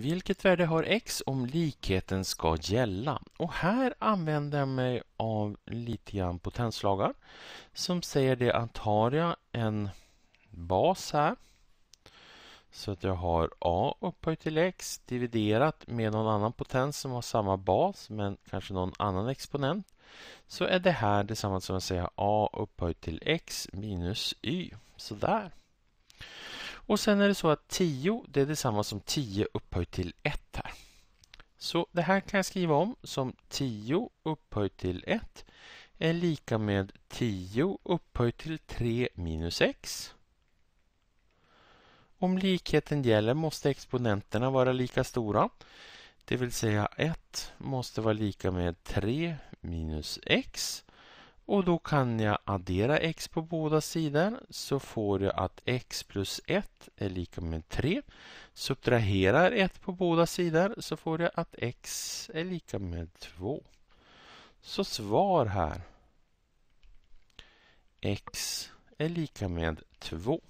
Vilket värde har x om likheten ska gälla? Och här använder jag mig av lite grann potenslagar som säger det att har jag en bas här så att jag har a upphöjt till x dividerat med någon annan potens som har samma bas men kanske någon annan exponent så är det här detsamma som att säga a upphöjt till x minus y. Sådär. Och sen är det så att 10 det är detsamma som 10 upphöjt till 1 här. Så det här kan jag skriva om som 10 upphöjt till 1 är lika med 10 upphöjt till 3 minus x. Om likheten gäller måste exponenterna vara lika stora. Det vill säga 1 måste vara lika med 3 minus x och då kan jag addera x på båda sidor så får jag att x plus 1 är lika med 3. Subtraherar 1 på båda sidor så får jag att x är lika med 2. Så svar här. x är lika med 2.